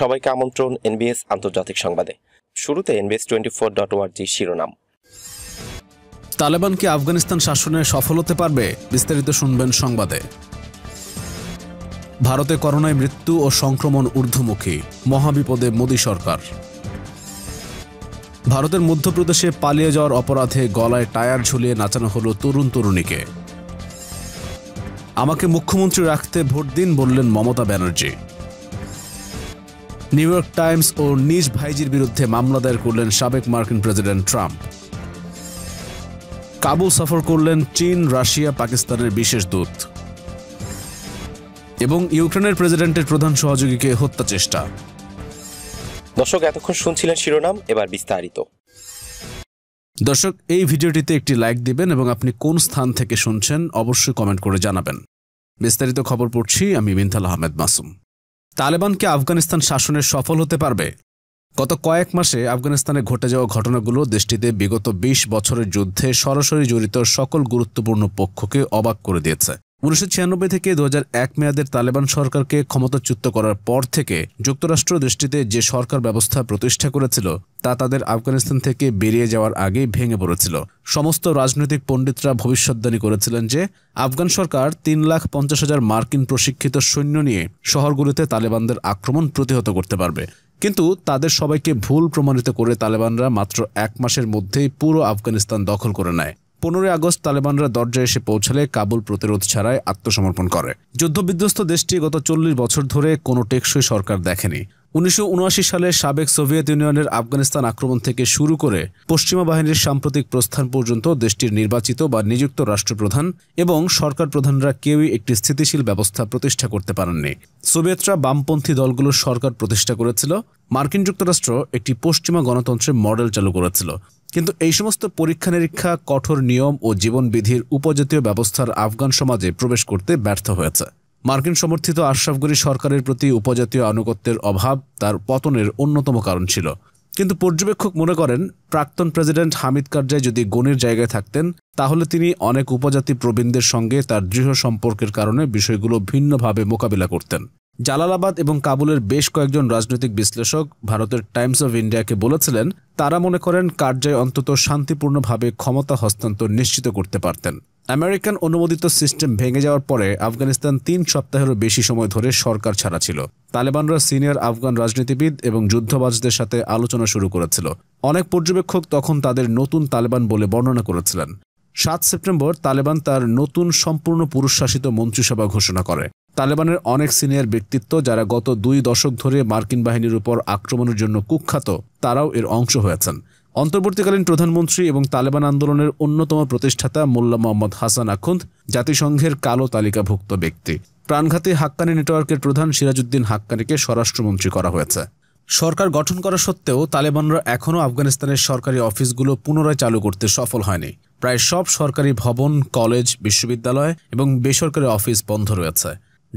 সবাইকে আমন্ত্রণ এনবিএস আন্তর্জাতিক সংবাদে শুরুতে এনবিএস টোয়েন্টি ফোর ডট ওয়ার্জি শিরোনাম তালেবান কি আফগানিস্তান শাসনে সফল হতে পারবে বিস্তারিত শুনবেন সংবাদে ভারতে করোনায় মৃত্যু ও সংক্রমণ ঊর্ধ্বমুখী মহাবিপদে মোদী সরকার ভারতের মধ্যপ্রদেশে পালিয়ে যাওয়ার অপরাধে গলায় টায়ার ঝুলিয়ে নাচানো হল তরুণ তরুণীকে আমাকে মুখ্যমন্ত্রী রাখতে ভোট দিন বললেন Mamata Banerjee New York Times ও নিজ ভাইজির বিরুদ্ধে মামলা দায়ের করলেন সাবেক মার্কিন প্রেসিডেন্ট ট্রাম্প কাবুল সফর করলেন চীন রাশিয়া পাকিস্তানের বিশেষ দূত এবং ইউক্রেনের প্রেসিডেন্টের প্রধান সহযোগীকে হত্যা চেষ্টা দর্শক এতক্ষণ শুনছিলেন শিরোনাম এবার বিস্তারিত দর্শক এই ভিডিওটিতে একটি লাইক দিবেন এবং আপনি কোন স্থান থেকে শুনছেন অবশ্যই কমেন্ট করে জানাবেন বিস্তারিত খবর পড়ছি আমি মিন্থাল আহমেদ মাসুম তালেবানকে আফগানিস্তান শাসনে সফল হতে পারবে গত কয়েক মাসে আফগানিস্তানে ঘটে যাওয়া ঘটনাগুলো দেশটিতে বিগত ২০ বছরের যুদ্ধে সরাসরি জড়িত সকল গুরুত্বপূর্ণ পক্ষকে অবাক করে দিয়েছে উনিশশো থেকে দু মেয়াদের তালেবান সরকারকে ক্ষমতাচ্যুত করার পর থেকে যুক্তরাষ্ট্র দৃষ্টিতে যে সরকার ব্যবস্থা প্রতিষ্ঠা করেছিল তা তাদের আফগানিস্তান থেকে বেরিয়ে যাওয়ার আগেই ভেঙে পড়েছিল সমস্ত রাজনৈতিক পণ্ডিতরা ভবিষ্যদ্বাণী করেছিলেন যে আফগান সরকার তিন লাখ পঞ্চাশ হাজার মার্কিন প্রশিক্ষিত সৈন্য নিয়ে শহরগুলিতে তালেবানদের আক্রমণ প্রতিহত করতে পারবে কিন্তু তাদের সবাইকে ভুল প্রমাণিত করে তালেবানরা মাত্র এক মাসের মধ্যেই পুরো আফগানিস্তান দখল করে নেয় পনেরোই আগস্ট তালেবানরা দরজায় এসে পৌঁছালে কাবুল প্রতিরোধ ছাড়াই আত্মসমর্পণ করে যুদ্ধবিধ্বস্ত দেশটি গত চল্লিশ বছর ধরে কোনো টেকসই সরকার দেখেনি উনিশশো সালে সাবেক সোভিয়েত ইউনিয়নের আফগানিস্তান আক্রমণ থেকে শুরু করে পশ্চিমা বাহিনীর সাম্প্রতিক প্রস্থান পর্যন্ত দেশটির নির্বাচিত বা নিযুক্ত রাষ্ট্রপ্রধান এবং সরকার প্রধানরা কেউই একটি স্থিতিশীল ব্যবস্থা প্রতিষ্ঠা করতে পারেননি সোভিয়েতরা বামপন্থী দলগুলোর সরকার প্রতিষ্ঠা করেছিল মার্কিন যুক্তরাষ্ট্র একটি পশ্চিমা গণতন্ত্রের মডেল চালু করেছিল কিন্তু এই সমস্ত পরীক্ষা নিরীক্ষা কঠোর নিয়ম ও জীবনবিধির উপজাতীয় ব্যবস্থার আফগান সমাজে প্রবেশ করতে ব্যর্থ হয়েছে মার্কিন সমর্থিত আশরাফগরি সরকারের প্রতি উপজাতীয় আনুগত্যের অভাব তার পতনের অন্যতম কারণ ছিল কিন্তু পর্যবেক্ষক মনে করেন প্রাক্তন প্রেসিডেন্ট হামিদ কারজাই যদি গণের জায়গায় থাকতেন তাহলে তিনি অনেক উপজাতি প্রবীণদের সঙ্গে তার দৃঢ় সম্পর্কের কারণে বিষয়গুলো ভিন্নভাবে মোকাবিলা করতেন জালালাবাদ এবং কাবুলের বেশ কয়েকজন রাজনৈতিক বিশ্লেষক ভারতের টাইমস অব ইন্ডিয়াকে বলেছিলেন তারা মনে করেন কার্যায় অন্তত শান্তিপূর্ণভাবে ক্ষমতা হস্তান্তর নিশ্চিত করতে পারতেন আমেরিকান অনুমোদিত সিস্টেম ভেঙে যাওয়ার পরে আফগানিস্তান তিন সপ্তাহেরও বেশি সময় ধরে সরকার ছাড়া ছিল তালেবানরা সিনিয়র আফগান রাজনীতিবিদ এবং যুদ্ধবাজদের সাথে আলোচনা শুরু করেছিল অনেক পর্যবেক্ষক তখন তাদের নতুন তালেবান বলে বর্ণনা করেছিলেন সাত সেপ্টেম্বর তালেবান তার নতুন সম্পূর্ণ পুরুষশাসিত মন্ত্রিসভা ঘোষণা করে তালেবানের অনেক সিনিয়র ব্যক্তিত্ব যারা গত দুই দশক ধরে মার্কিন বাহিনীর উপর আক্রমণের জন্য কুখ্যাত তারাও এর অংশ হয়েছেন অন্তর্বর্তীকালীন প্রধানমন্ত্রী এবং তালেবান আন্দোলনের অন্যতম প্রতিষ্ঠাতা মোল্লা মোহাম্মদ হাসান আখুন্দ জাতিসংঘের কালো তালিকাভুক্ত ব্যক্তি প্রাণঘাতী হাক্কানি নেটওয়ার্কের প্রধান সিরাজউদ্দিন হাক্কানিকে স্বরাষ্ট্রমন্ত্রী করা হয়েছে সরকার গঠন করা সত্ত্বেও তালেবানরা এখনও আফগানিস্তানের সরকারি অফিসগুলো পুনরায় চালু করতে সফল হয়নি প্রায় সব সরকারি ভবন কলেজ বিশ্ববিদ্যালয় এবং বেসরকারি অফিস বন্ধ রয়েছে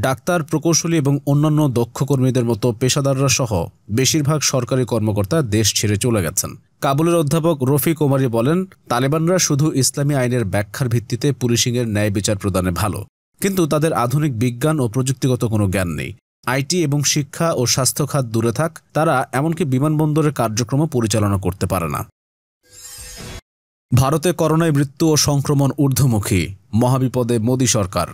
ডাক্তার প্রকৌশলী এবং অন্যান্য দক্ষ কর্মীদের মতো পেশাদাররা সহ বেশিরভাগ সরকারি কর্মকর্তা দেশ ছেড়ে চলে গেছেন কাবুলের অধ্যাপক রফি কুমারী বলেন তালেবানরা শুধু ইসলামী আইনের ব্যাখ্যার ভিত্তিতে পুলিশিংয়ের ন্যায় বিচার প্রদানে ভালো কিন্তু তাদের আধুনিক বিজ্ঞান ও প্রযুক্তিগত কোনো জ্ঞান নেই আইটি এবং শিক্ষা ও স্বাস্থ্য খাত দূরে থাক তারা এমনকি বিমানবন্দরের কার্যক্রমও পরিচালনা করতে পারে না ভারতে করোনায় মৃত্যু ও সংক্রমণ ঊর্ধ্বমুখী মহাবিপদে মোদী সরকার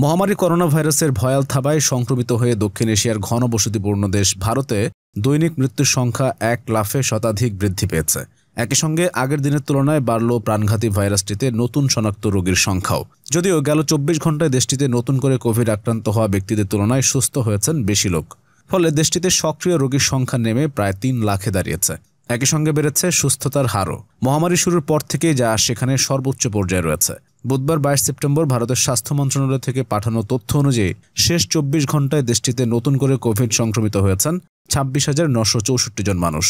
মহামারী করোনা ভাইরাসের ভয়াল থাবায় সংক্রমিত হয়ে দক্ষিণ এশিয়ার ঘনবসতিপূর্ণ দেশ ভারতে দৈনিক মৃত্যুর সংখ্যা এক লাফে শতাধিক বৃদ্ধি পেয়েছে একই সঙ্গে আগের দিনের তুলনায় বাড়ল প্রাণঘাতী ভাইরাসটিতে নতুন শনাক্ত রোগীর সংখ্যাও যদিও গেল চব্বিশ ঘন্টায় দেশটিতে নতুন করে কোভিড আক্রান্ত হওয়া ব্যক্তিদের তুলনায় সুস্থ হয়েছেন বেশি লোক ফলে দেশটিতে সক্রিয় রোগীর সংখ্যা নেমে প্রায় তিন লাখে দাঁড়িয়েছে একই সঙ্গে বেড়েছে সুস্থতার হারও মহামারী শুরুর পর থেকেই যা সেখানে সর্বোচ্চ পর্যায়ে রয়েছে বুধবার বাইশ সেপ্টেম্বর ভারতের স্বাস্থ্য মন্ত্রণালয় থেকে পাঠানো তথ্য অনুযায়ী শেষ চব্বিশ ঘন্টায় দেশটিতে নতুন করে কোভিড সংক্রমিত হয়েছেন ছাব্বিশ হাজার নশো চৌষট্টি জন মানুষ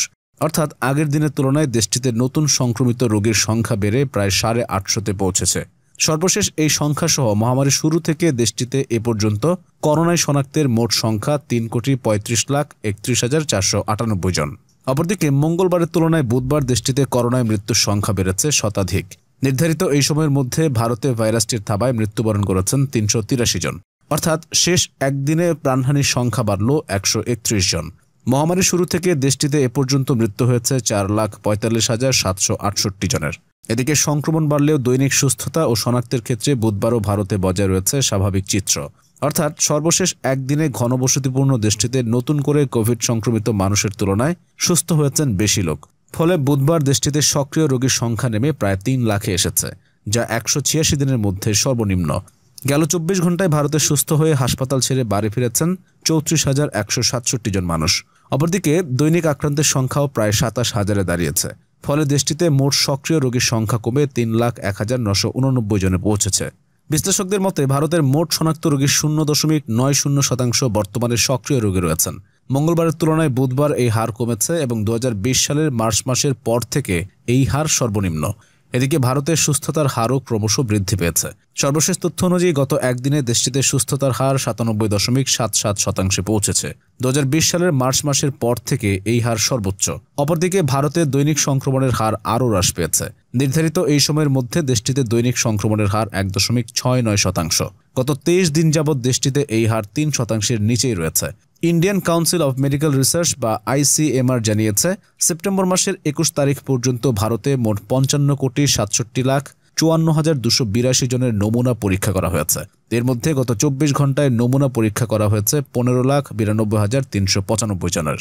অর্থাৎ আগের দিনের তুলনায় দেশটিতে নতুন সংক্রমিত রোগীর সংখ্যা বেড়ে প্রায় সাড়ে আটশোতে পৌঁছেছে সর্বশেষ এই সংখ্যাসহ মহামারী শুরু থেকে দেশটিতে এ পর্যন্ত করোনায় শনাক্তের মোট সংখ্যা তিন কোটি পঁয়ত্রিশ লাখ একত্রিশ হাজার চারশো আটানব্বই জন অপরদিকে মঙ্গলবারের তুলনায় বুধবার দেশটিতে করোনায় মৃত্যুর সংখ্যা বেড়েছে শতাধিক নির্ধারিত এই সময়ের মধ্যে ভারতে ভাইরাসটির থাবায় মৃত্যুবরণ করেছেন তিনশো জন অর্থাৎ শেষ একদিনে প্রাণহানির সংখ্যা বাড়ল একশো জন মহামারী শুরু থেকে দেশটিতে এ পর্যন্ত মৃত্যু হয়েছে চার লাখ পঁয়তাল্লিশ হাজার সাতশো আটষট্টি জনের এদিকে সংক্রমণ বাড়লেও দৈনিক সুস্থতা ও শনাক্তের ক্ষেত্রে বুধবারও ভারতে বজায় রয়েছে স্বাভাবিক চিত্র অর্থাৎ সর্বশেষ একদিনে ঘনবসতিপূর্ণ দেশটিতে নতুন করে কোভিড সংক্রমিত মানুষের তুলনায় সুস্থ হয়েছেন বেশি লোক ফলে বুধবার দেশটিতে সক্রিয় রোগীর সংখ্যা নেমে প্রায় তিন লাখে এসেছে যা একশো ছিয়াশি দিনের মধ্যে সর্বনিম্ন গেল চব্বিশ ঘন্টায় ভারতে সুস্থ হয়ে হাসপাতাল ছেড়ে বাড়ি ফিরেছেন চৌত্রিশ হাজার একশো সাতষট্টি জন মানুষ অপরদিকে দৈনিক আক্রান্তের সংখ্যাও প্রায় সাতাশ হাজারে দাঁড়িয়েছে ফলে দেশটিতে মোট সক্রিয় রোগীর সংখ্যা কমে তিন লাখ এক হাজার নশো উননব্বই জনে পৌঁছেছে বিশ্লেষকদের মতে ভারতের মোট শনাক্ত রোগীর শূন্য দশমিক নয় শূন্য শতাংশ বর্তমানে সক্রিয় রোগী রয়েছেন মঙ্গলবারের তুলনায় বুধবার এই হার কমেছে এবং দু সালের মার্চ মাসের পর থেকে এই হার সর্বনিম্ন এদিকে ভারতের সুস্থতার হারও ক্রমশ বৃদ্ধি পেয়েছে সর্বশেষ তথ্য অনুযায়ী গত একদিনে দেশটিতে সুস্থতার হার সাতানব্বই দশমিক সাত সাত শতাংশে পৌঁছেছে দু সালের মার্চ মাসের পর থেকে এই হার সর্বোচ্চ অপরদিকে ভারতে দৈনিক সংক্রমণের হার আরও হ্রাস পেয়েছে নির্ধারিত এই সময়ের মধ্যে দেশটিতে দৈনিক সংক্রমণের হার এক দশমিক ছয় নয় শতাংশ গত তেইশ দিন যাবৎ দেশটিতে এই হার তিন শতাংশের নিচেই রয়েছে Indian Council of Medical Research বা আইসিএমআর জানিয়েছে সেপ্টেম্বর মাসের একুশ তারিখ পর্যন্ত ভারতে মোট পঞ্চান্ন কোটি সাতষট্টি লাখ চুয়ান্ন হাজার দুশো বিরাশি জনের নমুনা পরীক্ষা করা হয়েছে এর মধ্যে গত চব্বিশ ঘন্টায় নমুনা পরীক্ষা করা হয়েছে পনেরো লাখ বিরানব্বই হাজার তিনশো পঁচানব্বই জনের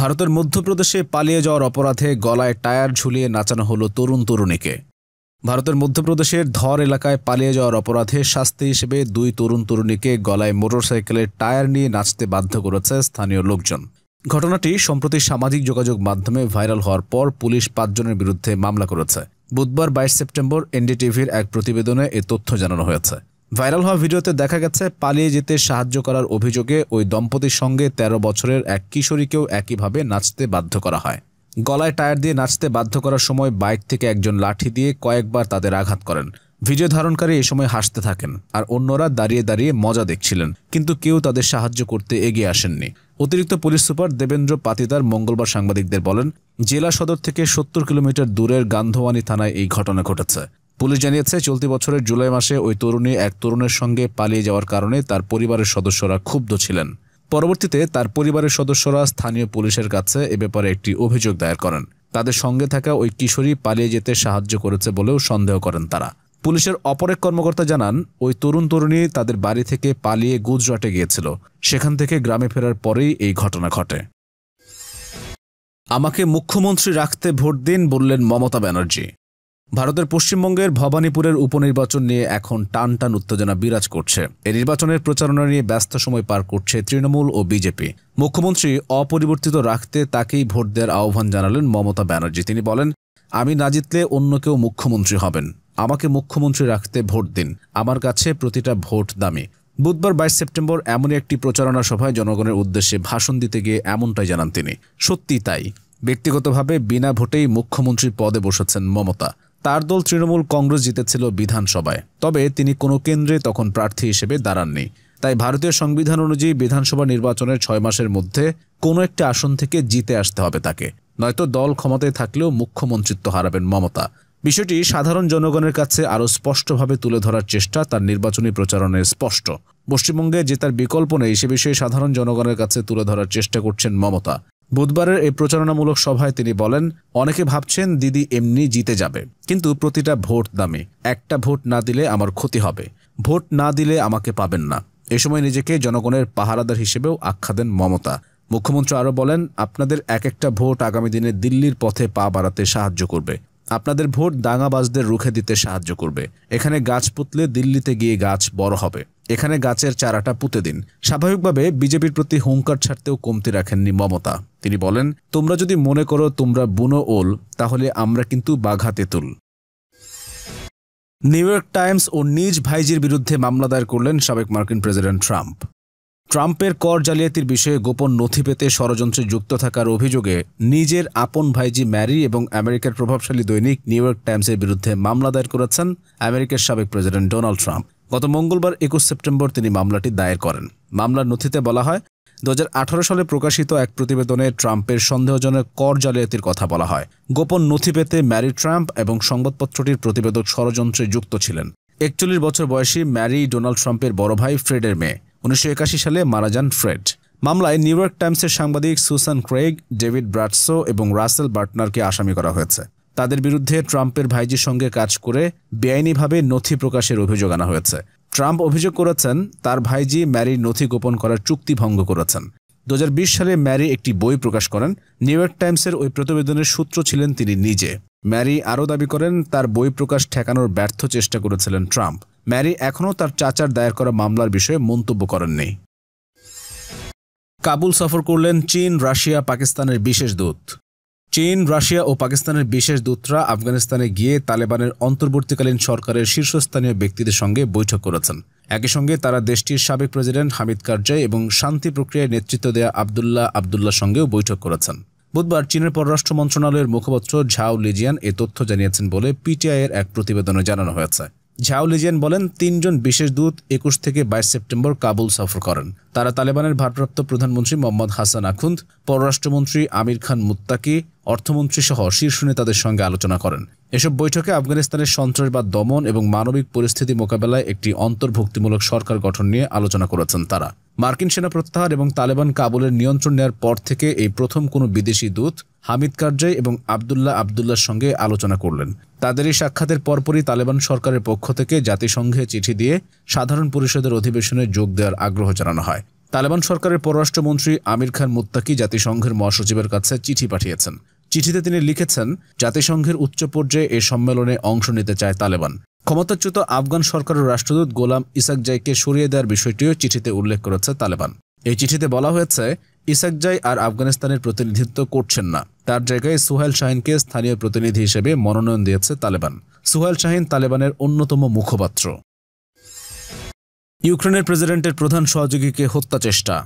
ভারতের মধ্যপ্রদেশে পালিয়ে যাওয়ার অপরাধে গলায় টায়ার ঝুলিয়ে নাচানো হলো তরুণ তরুণীকে ভারতের মধ্যপ্রদেশের ধর এলাকায় পালিয়ে যাওয়ার অপরাধে শাস্তি হিসেবে দুই তরুণ তরুণীকে গলায় মোটরসাইকেলের টায়ার নিয়ে নাচতে বাধ্য করেছে স্থানীয় লোকজন ঘটনাটি সম্প্রতি সামাজিক যোগাযোগ মাধ্যমে ভাইরাল হওয়ার পর পুলিশ পাঁচজনের বিরুদ্ধে মামলা করেছে বুধবার বাইশ সেপ্টেম্বর এনডিটিভির এক প্রতিবেদনে এ তথ্য জানানো হয়েছে ভাইরাল হওয়া ভিডিওতে দেখা গেছে পালিয়ে যেতে সাহায্য করার অভিযোগে ওই দম্পতির সঙ্গে ১৩ বছরের এক কিশোরীকেও একইভাবে নাচতে বাধ্য করা হয় গলায় টায়ার দিয়ে নাচতে বাধ্য করার সময় বাইক থেকে একজন লাঠি দিয়ে কয়েকবার তাদের আঘাত করেন ভিডিও ধারণকারী এ সময় হাসতে থাকেন আর অন্যরা দাঁড়িয়ে দাঁড়িয়ে মজা দেখছিলেন কিন্তু কেউ তাদের সাহায্য করতে এগিয়ে আসেননি অতিরিক্ত পুলিশ সুপার দেবেন্দ্র পাতিদার মঙ্গলবার সাংবাদিকদের বলেন জেলা সদর থেকে সত্তর কিলোমিটার দূরের গান্ধওয়ানি থানায় এই ঘটনা ঘটেছে পুলিশ জানিয়েছে চলতি বছরের জুলাই মাসে ওই তরুণী এক তরুণের সঙ্গে পালিয়ে যাওয়ার কারণে তার পরিবারের সদস্যরা ক্ষুব্ধ ছিলেন পরবর্তীতে তার পরিবারের সদস্যরা স্থানীয় পুলিশের কাছে এ ব্যাপারে একটি অভিযোগ দায়ের করেন তাদের সঙ্গে থাকা ওই কিশোরী পালিয়ে যেতে সাহায্য করেছে বলেও সন্দেহ করেন তারা পুলিশের অপর এক কর্মকর্তা জানান ওই তরুণ তরুণী তাদের বাড়ি থেকে পালিয়ে গুজরাটে গিয়েছিল সেখান থেকে গ্রামে ফেরার পরেই এই ঘটনা ঘটে আমাকে মুখ্যমন্ত্রী রাখতে ভোট দিন বললেন মমতা ব্যানার্জি ভারতের পশ্চিমবঙ্গের ভবানীপুরের উপনির্বাচন নিয়ে এখন টান টান উত্তেজনা বিরাজ করছে এই নির্বাচনের প্রচারণা নিয়ে ব্যস্ত সময় পার করছে তৃণমূল ও বিজেপি মুখ্যমন্ত্রী অপরিবর্তিত রাখতে তাকেই ভোট দেওয়ার আহ্বান জানালেন মমতা ব্যানার্জি তিনি বলেন আমি না জিতলে অন্য কেউ মুখ্যমন্ত্রী হবেন আমাকে মুখ্যমন্ত্রী রাখতে ভোট দিন আমার কাছে প্রতিটা ভোট দামি বুধবার বাইশ সেপ্টেম্বর এমনই একটি প্রচারণা সভায় জনগণের উদ্দেশ্যে ভাষণ দিতে গিয়ে এমনটাই জানান তিনি সত্যি তাই ব্যক্তিগতভাবে বিনা ভোটেই মুখ্যমন্ত্রী পদে বসেছেন মমতা তার দল তৃণমূল কংগ্রেস জিতেছিল বিধানসভায় তবে তিনি কোনো কেন্দ্রে তখন প্রার্থী হিসেবে দাঁড়াননি তাই ভারতীয় সংবিধান অনুযায়ী বিধানসভা নির্বাচনের ছয় মাসের মধ্যে কোনো একটি আসন থেকে জিতে আসতে হবে তাকে নয়তো দল ক্ষমতায় থাকলেও মুখ্যমন্ত্রিত্ব হারাবেন মমতা বিষয়টি সাধারণ জনগণের কাছে আরও স্পষ্টভাবে তুলে ধরার চেষ্টা তার নির্বাচনী প্রচারণে স্পষ্ট পশ্চিমবঙ্গে তার বিকল্প নেই সে বিষয়ে সাধারণ জনগণের কাছে তুলে ধরার চেষ্টা করছেন মমতা বুধবারের এই প্রচারণামূলক সভায় তিনি বলেন অনেকে ভাবছেন দিদি এমনি জিতে যাবে কিন্তু প্রতিটা ভোট দামে একটা ভোট না দিলে আমার ক্ষতি হবে ভোট না দিলে আমাকে পাবেন না এ সময় নিজেকে জনগণের পাহারাদার হিসেবেও আখ্যা দেন মমতা মুখ্যমন্ত্রী আরও বলেন আপনাদের এক একটা ভোট আগামী দিনে দিল্লির পথে পা বাড়াতে সাহায্য করবে আপনাদের ভোট দাঙাবাজদের রুখে দিতে সাহায্য করবে এখানে গাছ পুতলে দিল্লিতে গিয়ে গাছ বড় হবে এখানে গাছের চারাটা পুঁতে দিন স্বাভাবিকভাবে বিজেপির প্রতি হুঙ্কার ছাড়তেও কমতি রাখেননি মমতা তিনি বলেন তোমরা যদি মনে করো তোমরা বুনো ওল তাহলে আমরা কিন্তু বাঘা তেঁতুল নিউ ইয়র্ক টাইমস ও নিজ ভাইজির বিরুদ্ধে মামলা দায়ের করলেন সাবেক মার্কিন প্রেসিডেন্ট ট্রাম্প ট্রাম্পের কর জালিয়াতির বিষয়ে গোপন নথি পেতে ষড়যন্ত্রে যুক্ত থাকার অভিযোগে নিজের আপন ভাইজি ম্যারি এবং আমেরিকার প্রভাবশালী দৈনিক নিউ ইয়র্ক টাইমসের বিরুদ্ধে মামলা দায়ের করেছেন আমেরিকার সাবেক প্রেসিডেন্ট ডোনাল্ড ট্রাম্প গত মঙ্গলবার একুশ সেপ্টেম্বর তিনি মামলাটি দায়ের করেন মামলার নথিতে বলা হয় দু সালে প্রকাশিত এক প্রতিবেদনে ট্রাম্পের সন্দেহজনক কর জালিয়াতির কথা বলা হয় গোপন নথি পেতে ম্যারি ট্রাম্প এবং সংবাদপত্রটির প্রতিবেদক ষড়যন্ত্রে যুক্ত ছিলেন একচল্লিশ বছর বয়সী ম্যারি ডোনাল্ড ট্রাম্পের বড় ভাই ফ্রেডের মেয়ে উনিশশো সালে মারা যান ফ্রেড মামলায় নিউ ইয়র্ক টাইমসের সাংবাদিক সুসান ক্রেগ ডেভিড ব্রাটসো এবং রাসেল বার্টনারকে আসামি করা হয়েছে তাদের বিরুদ্ধে ট্রাম্পের ভাইজির সঙ্গে কাজ করে বেআইনিভাবে নথি প্রকাশের অভিযোগ আনা হয়েছে ট্রাম্প অভিযোগ করেছেন তার ভাইজি ম্যারির নথি গোপন করার চুক্তি ভঙ্গ করেছেন দু সালে ম্যারি একটি বই প্রকাশ করেন নিউ ইয়র্ক টাইমসের ওই প্রতিবেদনের সূত্র ছিলেন তিনি নিজে ম্যারি আরও দাবি করেন তার বই প্রকাশ ঠেকানোর ব্যর্থ চেষ্টা করেছিলেন ট্রাম্প ম্যারি এখনও তার চাচার দায়ের করা মামলার বিষয়ে মন্তব্য করেননি কাবুল সফর করলেন চীন রাশিয়া পাকিস্তানের বিশেষ দূত চীন রাশিয়া ও পাকিস্তানের বিশেষ দূতরা আফগানিস্তানে গিয়ে তালেবানের অন্তর্বর্তীকালীন সরকারের শীর্ষস্থানীয় ব্যক্তিদের সঙ্গে বৈঠক করেছেন একই সঙ্গে তারা দেশটির সাবেক প্রেসিডেন্ট হামিদ কারজাই এবং শান্তি প্রক্রিয়ায় নেতৃত্ব দেয়া আবদুল্লাহ আবদুল্লার সঙ্গেও বৈঠক করেছেন বুধবার চীনের পররাষ্ট্র মন্ত্রণালয়ের মুখপাত্র ঝাও লিজিয়ান এ তথ্য জানিয়েছেন বলে পিটিআইয়ের এক প্রতিবেদনে জানানো হয়েছে ঝাউলিজিয়ান বলেন তিনজন বিশেষ দূত একুশ থেকে বাইশ সেপ্টেম্বর কাবুল সফর করেন তারা তালেবানের ভারপ্রাপ্ত প্রধানমন্ত্রী মোহাম্মদ হাসান আখুন্দ পররাষ্ট্রমন্ত্রী আমির খান মুত্তাকি অর্থমন্ত্রী সহ শীর্ষ নেতাদের সঙ্গে আলোচনা করেন এসব বৈঠকে আফগানিস্তানের সন্ত্রাসবাদ দমন এবং মানবিক পরিস্থিতি মোকাবেলায় একটি অন্তর্ভুক্তিমূলক সরকার গঠন নিয়ে আলোচনা করেছেন তারা মার্কিন সেনা প্রত্যাহার এবং তালেবান কাবুলের নিয়ন্ত্রণ নেওয়ার পর থেকে এই প্রথম কোনো বিদেশি দূত হামিদ কারজাই এবং আবদুল্লাহ আবদুল্লার সঙ্গে আলোচনা করলেন তাদের এই সাক্ষাতের পরপরই তালেবান সরকারের পক্ষ থেকে জাতিসংঘে চিঠি দিয়ে সাধারণ পরিষদের অধিবেশনে যোগ দেওয়ার আগ্রহ জানানো হয় তালেবান সরকারের পররাষ্ট্রমন্ত্রী আমির খান মুত্তাকি জাতিসংঘের মহাসচিবের কাছে চিঠি পাঠিয়েছেন চিঠিতে তিনি লিখেছেন জাতিসংঘের উচ্চ পর্যায়ে এ সম্মেলনে অংশ নিতে চায় তালেবান ক্ষমতাচ্যুত আফগান সরকারের রাষ্ট্রদূত গোলাম ইসাকজাইকে সরিয়ে দেওয়ার বিষয়টিও চিঠিতে উল্লেখ করেছে তালেবান এই চিঠিতে বলা হয়েছে ইসাকজাই আর আফগানিস্তানের প্রতিনিধিত্ব করছেন না তার জায়গায় সোহেল শাহিনকে স্থানীয় প্রতিনিধি হিসেবে মনোনয়ন দিয়েছে তালেবান সোহেল শাহিন তালেবানের অন্যতম মুখপাত্র ইউক্রেনের প্রেসিডেন্টের প্রধান সহযোগীকে হত্যা চেষ্টা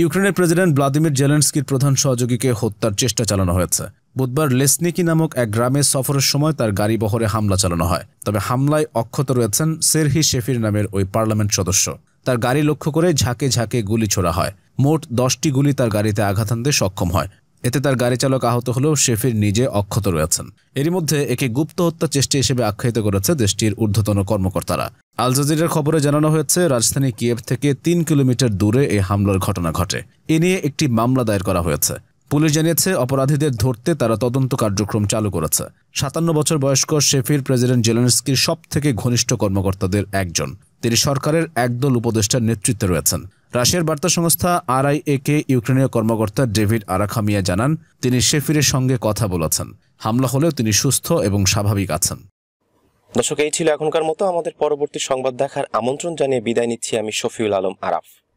ইউক্রেনের প্রেসিডেন্ট ভ্লাদিমির জেলেন্সকির প্রধান সহযোগীকে হত্যার চেষ্টা চালানো হয়েছে বুধবার লেসনিকি নামক এক গ্রামে সফরের সময় তার গাড়ি বহরে হামলা চালানো হয় তবে হামলায় অক্ষত রয়েছেন সেরহি শেফির নামের ওই পার্লামেন্ট সদস্য তার গাড়ি লক্ষ্য করে ঝাঁকে ঝাঁকে গুলি ছোড়া হয় মোট দশটি গুলি তার গাড়িতে আঘাত আনতে সক্ষম হয় এতে তার গাড়ি চালক আহত হলেও শেফির নিজে অক্ষত রয়েছেন এরই মধ্যে একে গুপ্ত হত্যা চেষ্টা হিসেবে আখ্যায়িত করেছে দেশটির ঊর্ধ্বতন কর্মকর্তারা আল জাজিরের খবরে জানানো হয়েছে রাজধানী কিয়েভ থেকে তিন কিলোমিটার দূরে এই হামলার ঘটনা ঘটে এ নিয়ে একটি মামলা দায়ের করা হয়েছে পুলিশ জানিয়েছে অপরাধীদের ধরতে তারা তদন্ত কার্যক্রম চালু করেছে সাতান্ন বছর বয়স্ক শেফির প্রেসিডেন্ট জেলেনস্কির সব থেকে ঘনিষ্ঠ কর্মকর্তাদের একজন তিনি সরকারের একদল উপদেষ্টার নেতৃত্বে রয়েছেন রাশিয়ার বার্তা সংস্থা আরআইএ কে ইউক্রেনীয় কর্মকর্তা ডেভিড আরাখামিয়া জানান তিনি শেফিরের সঙ্গে কথা বলেছেন হামলা হলেও তিনি সুস্থ এবং স্বাভাবিক আছেন দর্শক এই ছিল এখনকার মতো আমাদের পরবর্তী সংবাদ দেখার আমন্ত্রণ জানিয়ে বিদায় নিচ্ছি আমি শফিউল আলম আরাফ